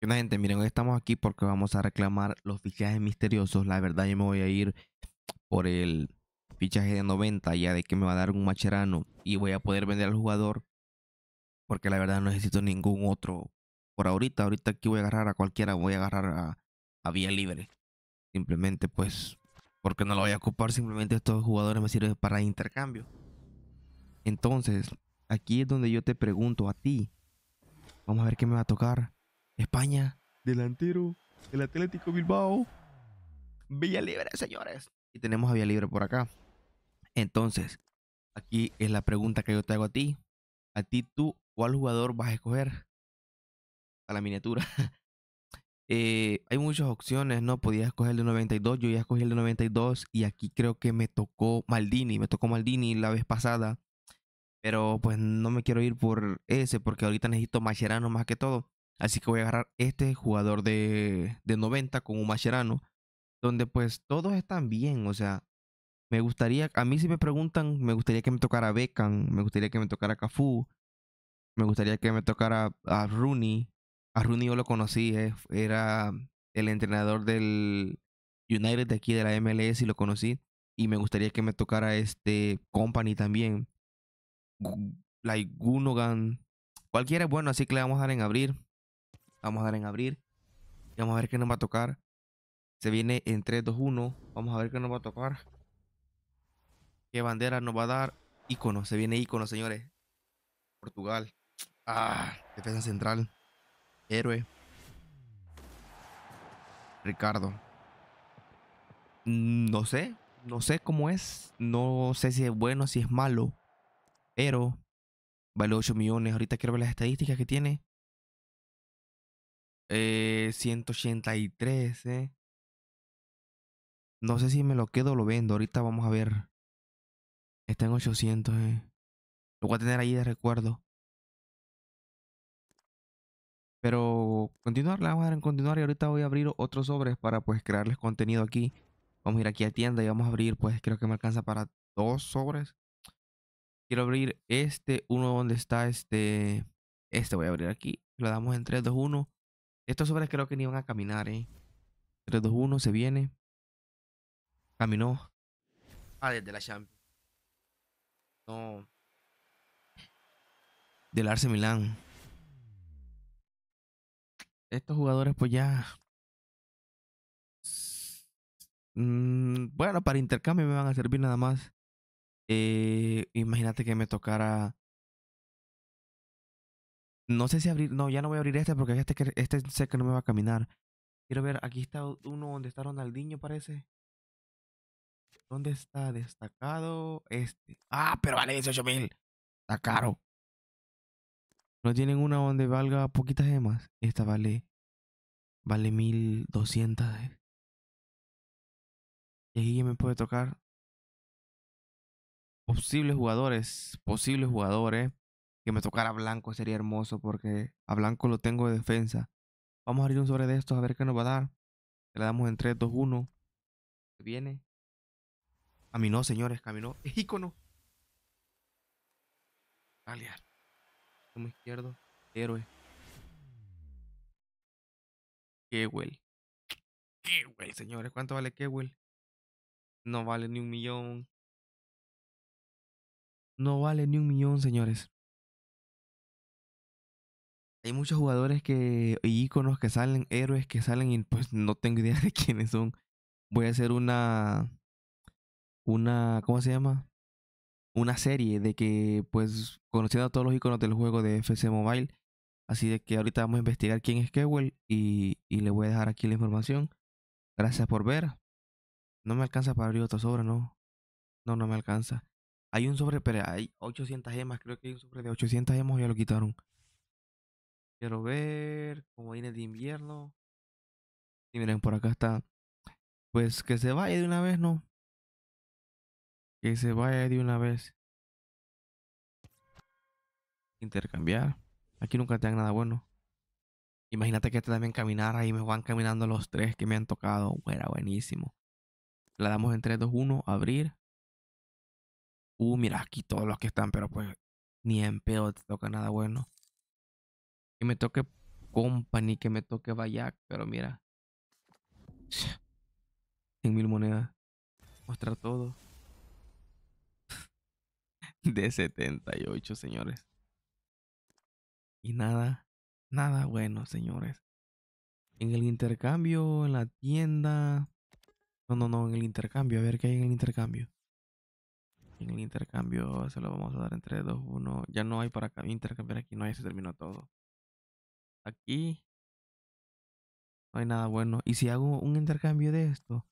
Bueno, gente, miren, hoy estamos aquí porque vamos a reclamar los fichajes misteriosos. La verdad, yo me voy a ir por el fichaje de 90, ya de que me va a dar un macherano y voy a poder vender al jugador. Porque la verdad no necesito ningún otro. Por ahorita, ahorita aquí voy a agarrar a cualquiera, voy a agarrar a, a vía libre. Simplemente pues, porque no lo voy a ocupar, simplemente estos jugadores me sirven para intercambio. Entonces, aquí es donde yo te pregunto a ti. Vamos a ver qué me va a tocar. España, delantero, el Atlético Bilbao. Villa Libre, señores. Y tenemos a Villa Libre por acá. Entonces, aquí es la pregunta que yo te hago a ti. A ti, tú, ¿cuál jugador vas a escoger? A la miniatura. Eh, hay muchas opciones, ¿no? Podías escoger el de 92, yo ya escogí el de 92 y aquí creo que me tocó Maldini, me tocó Maldini la vez pasada. Pero pues no me quiero ir por ese porque ahorita necesito Mascherano más que todo. Así que voy a agarrar este jugador de, de 90 con un Mascherano, donde pues todos están bien, o sea, me gustaría, a mí si me preguntan, me gustaría que me tocara Beckham, me gustaría que me tocara Cafú, me gustaría que me tocara a Rooney. A Rooney yo lo conocí, eh, era el entrenador del United de aquí de la MLS y lo conocí. Y me gustaría que me tocara este Company también. Like Gunogan. Cualquiera es bueno, así que le vamos a dar en abrir. Vamos a dar en abrir. vamos a ver qué nos va a tocar. Se viene en 3, 2, 1. Vamos a ver qué nos va a tocar. ¿Qué bandera nos va a dar? Ícono. Se viene ícono, señores. Portugal. Ah, defensa central. Héroe. Ricardo. No sé. No sé cómo es. No sé si es bueno, si es malo. Pero vale 8 millones. Ahorita quiero ver las estadísticas que tiene. 183, eh, eh. No sé si me lo quedo o lo vendo. Ahorita vamos a ver. Está en 800, eh. Lo voy a tener ahí de recuerdo. Pero continuar, la vamos a dar en continuar y ahorita voy a abrir otros sobres para pues crearles contenido aquí. Vamos a ir aquí a tienda y vamos a abrir pues creo que me alcanza para dos sobres. Quiero abrir este, uno donde está este, este voy a abrir aquí. Lo damos en 3, 2, 1. Estos hombres creo que ni van a caminar, ¿eh? 3, 2, 1, se viene. Caminó. Ah, desde la Champions. No. Del Arce Milán. Estos jugadores, pues ya. Mm, bueno, para intercambio me van a servir nada más. Eh, imagínate que me tocara no sé si abrir. No, ya no voy a abrir este porque este, este sé que no me va a caminar. Quiero ver, aquí está uno donde está Ronaldinho, parece. ¿Dónde está destacado? Este. Ah, pero vale 18 mil. Está caro. No tienen una donde valga poquitas gemas. Esta vale. Vale 1200. Eh. Y aquí me puede tocar. Posibles jugadores. Posibles jugadores que me tocara blanco sería hermoso porque a blanco lo tengo de defensa. Vamos a abrir un sobre de estos a ver qué nos va a dar. Le damos en 3, 2, 1. Viene. Caminó, señores, caminó. Es ícono. Aliar. Como izquierdo. Héroe. Kewell. Kewell, señores. ¿Cuánto vale Kewell? No vale ni un millón. No vale ni un millón, señores hay muchos jugadores que, iconos que salen, héroes que salen y pues no tengo idea de quiénes son. Voy a hacer una, una, ¿cómo se llama? Una serie de que pues conociendo a todos los iconos del juego de FC Mobile. Así de que ahorita vamos a investigar quién es Kewell y, y le voy a dejar aquí la información. Gracias por ver. No me alcanza para abrir otra sobra, no. No, no me alcanza. Hay un sobre, pero hay 800 gemas. Creo que hay un sobre de 800 gemas ya lo quitaron. Quiero ver. cómo viene de invierno. Y miren, por acá está. Pues que se vaya de una vez, ¿no? Que se vaya de una vez. Intercambiar. Aquí nunca te dan nada bueno. Imagínate que dan también caminar Ahí me van caminando los tres que me han tocado. Era buenísimo. La damos en 3, 2, 1, abrir. Uh, mira aquí todos los que están, pero pues ni en peor te toca nada bueno me toque Company, que me toque Bayak, pero mira. 100 mil monedas. Mostrar todo. De 78, señores. Y nada, nada bueno, señores. En el intercambio, en la tienda. No, no, no, en el intercambio. A ver qué hay en el intercambio. En el intercambio se lo vamos a dar entre 2, 1. Ya no hay para intercambiar aquí, no, hay se terminó todo aquí no hay nada bueno. Y si hago un intercambio de esto,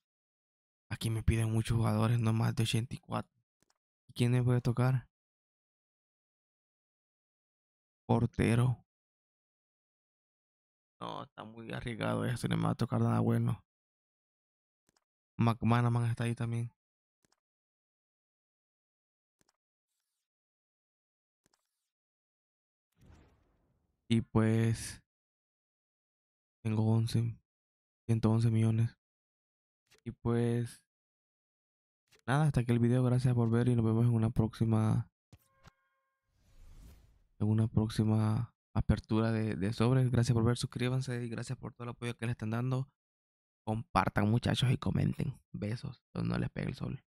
aquí me piden muchos jugadores, no más de 84. ¿Y quién me puede tocar? Portero. No, está muy arriesgado esto, no me va a tocar nada bueno. McManaman está ahí también. Y pues tengo 11, 111 millones. Y pues nada, hasta aquí el video. Gracias por ver y nos vemos en una próxima en una próxima apertura de, sobres. Gracias por ver, suscríbanse y gracias por todo el apoyo que les están dando. Compartan muchachos y comenten. Besos, donde no les pegue el sol.